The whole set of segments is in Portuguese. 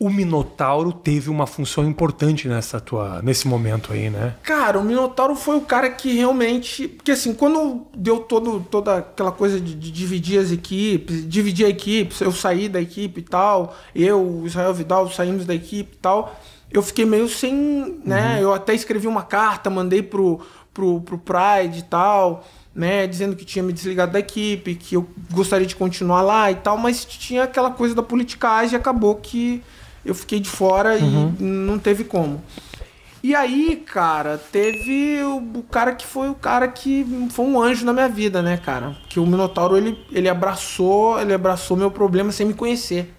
o Minotauro teve uma função importante nessa tua, nesse momento aí, né? Cara, o Minotauro foi o cara que realmente. Porque assim, quando deu todo, toda aquela coisa de, de dividir as equipes, dividir a equipe, eu saí da equipe e tal, eu, Israel Vidal, saímos da equipe e tal eu fiquei meio sem, né? Uhum. Eu até escrevi uma carta, mandei pro, pro, pro Pride e tal, né? Dizendo que tinha me desligado da equipe, que eu gostaria de continuar lá e tal, mas tinha aquela coisa da politicagem e acabou que eu fiquei de fora uhum. e não teve como. E aí, cara, teve o, o, cara que foi o cara que foi um anjo na minha vida, né, cara? Que o Minotauro ele, ele abraçou, ele abraçou meu problema sem me conhecer.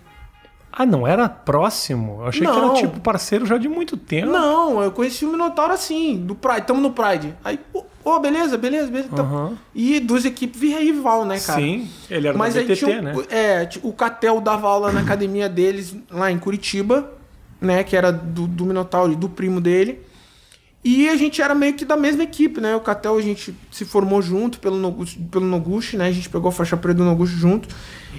Ah, não era próximo? Eu achei não. que era tipo parceiro já de muito tempo. Não, eu conheci o Minotauro assim, do Pride, tamo no Pride. Aí, ô, oh, beleza, beleza, beleza. Uhum. E duas equipes via rival, né, cara? Sim, ele era Mas do BTT, né? É, o Catel dava aula na academia deles lá em Curitiba, né, que era do, do Minotauro e do primo dele. E a gente era meio que da mesma equipe, né? O Catel a gente se formou junto pelo Noguchi, pelo Noguchi né? A gente pegou a faixa preta do Noguchi junto.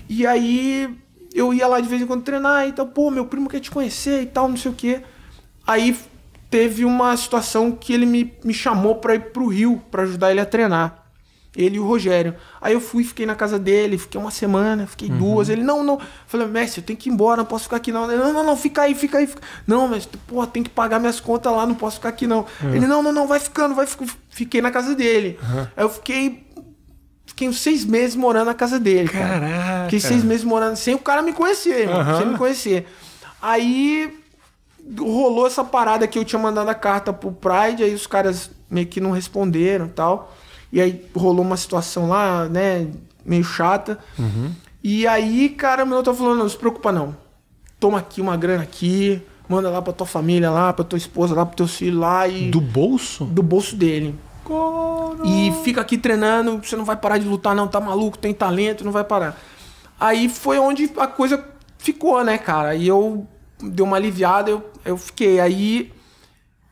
E aí eu ia lá de vez em quando treinar e tal, pô, meu primo quer te conhecer e tal, não sei o quê. Aí teve uma situação que ele me, me chamou para ir pro Rio, para ajudar ele a treinar. Ele e o Rogério. Aí eu fui, fiquei na casa dele, fiquei uma semana, fiquei uhum. duas. Ele, não, não. Falei, mestre, eu tenho que ir embora, não posso ficar aqui não. Ele, não, não, não, fica aí, fica aí. Fica... Não, mestre, porra, tem que pagar minhas contas lá, não posso ficar aqui não. Uhum. Ele, não, não, não, vai ficando, vai ficando. Fiquei na casa dele. Uhum. Aí eu fiquei fiquei uns seis meses morando na casa dele. Cara. Caraca. Fiquei seis meses morando sem o cara me conhecer, mano. Sem me conhecer. Aí rolou essa parada que eu tinha mandado a carta pro Pride, aí os caras meio que não responderam e tal. E aí rolou uma situação lá, né, meio chata. Uhum. E aí, cara, o meu tá falando, não, não se preocupa não. Toma aqui uma grana aqui, manda lá pra tua família lá, pra tua esposa lá, pro teu filho lá e... Do bolso? Do bolso dele. E fica aqui treinando, você não vai parar de lutar, não, tá maluco, tem talento, não vai parar. Aí foi onde a coisa ficou, né, cara? E eu deu uma aliviada, eu, eu fiquei. Aí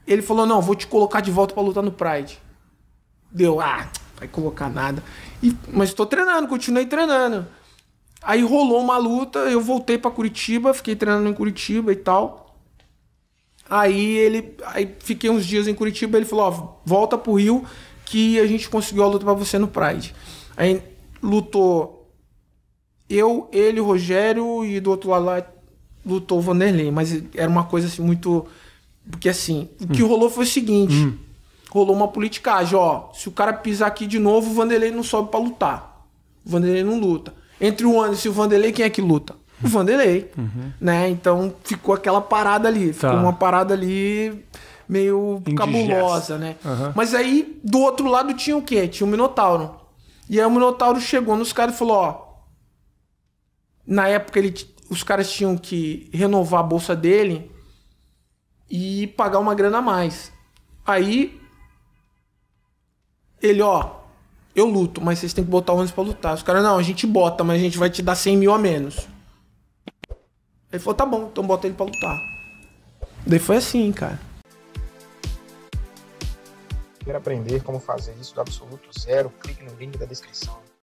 ele falou: não, vou te colocar de volta para lutar no Pride. Deu, ah, vai colocar nada. E, mas tô treinando, continuei treinando. Aí rolou uma luta, eu voltei para Curitiba, fiquei treinando em Curitiba e tal. Aí ele. Aí fiquei uns dias em Curitiba, ele falou, ó, volta pro Rio que a gente conseguiu a luta para você no Pride. Aí lutou eu, ele, o Rogério e do outro lado lá lutou o Vanderlei, mas era uma coisa assim muito. Porque assim, o que hum. rolou foi o seguinte: hum. rolou uma politicagem, ó. Se o cara pisar aqui de novo, o Vanderlei não sobe para lutar. O Vanderlei não luta. Entre o Anderson e o Vanderlei, quem é que luta? o Vanderlei. Uhum. Né? Então ficou aquela parada ali. Tá. Ficou uma parada ali meio cabulosa, né? Uhum. Mas aí, do outro lado tinha o quê? Tinha o Minotauro. E aí o Minotauro chegou nos caras e falou, ó... Na época ele, os caras tinham que renovar a bolsa dele e pagar uma grana a mais. Aí ele, ó, eu luto, mas vocês têm que botar o ônibus pra lutar. Os caras, não, a gente bota, mas a gente vai te dar 100 mil a menos. Ele falou, tá bom, então bota ele pra lutar. Daí foi assim, cara. Quer aprender como fazer isso do absoluto zero, clique no link da descrição.